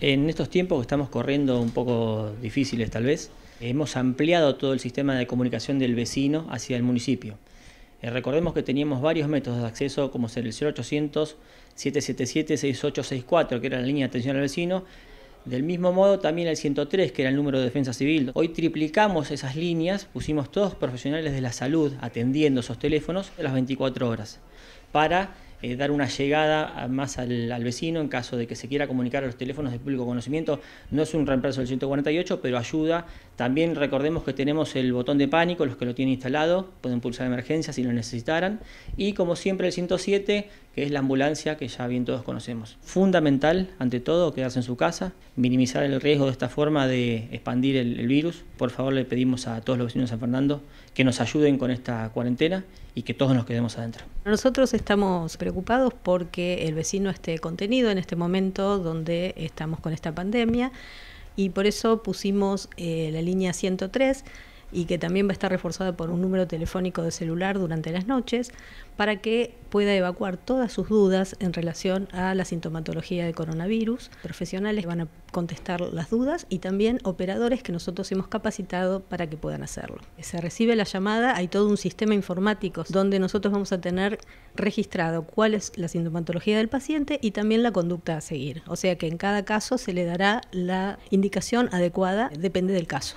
En estos tiempos que estamos corriendo un poco difíciles tal vez, hemos ampliado todo el sistema de comunicación del vecino hacia el municipio. Eh, recordemos que teníamos varios métodos de acceso como ser el 0800 777 6864, que era la línea de atención al vecino, del mismo modo, también el 103, que era el número de defensa civil. Hoy triplicamos esas líneas, pusimos todos profesionales de la salud atendiendo esos teléfonos las 24 horas para eh, dar una llegada más al, vecino en caso de que se quiera comunicar a los teléfonos de público conocimiento. No es un reemplazo del 148, pero ayuda. También recordemos que tenemos el botón de pánico, los que lo tienen instalado pueden pulsar emergencia si lo necesitaran. Y como siempre el 107, que es la ambulancia que ya bien todos conocemos. Fundamental, ante todo, quedarse en su casa, minimizar el riesgo de esta forma de expandir el, virus. Por favor, le pedimos a todos los vecinos de San Fernando que nos ayuden con esta cuarentena y que todos nos quedemos adentro. Nosotros estamos preocupados porque el vecino esté contenido en este momento donde estamos con esta pandemia y por eso pusimos eh, la línea 103 y que también va a estar reforzada por un número telefónico de celular durante las noches para que pueda evacuar todas sus dudas en relación a la sintomatología de coronavirus. Profesionales van a contestar las dudas y también operadores que nosotros hemos capacitado para que puedan hacerlo. Se recibe la llamada, hay todo un sistema informático donde nosotros vamos a tener registrado cuál es la sintomatología del paciente y también la conducta a seguir. O sea que en cada caso se le dará la indicación adecuada, depende del caso.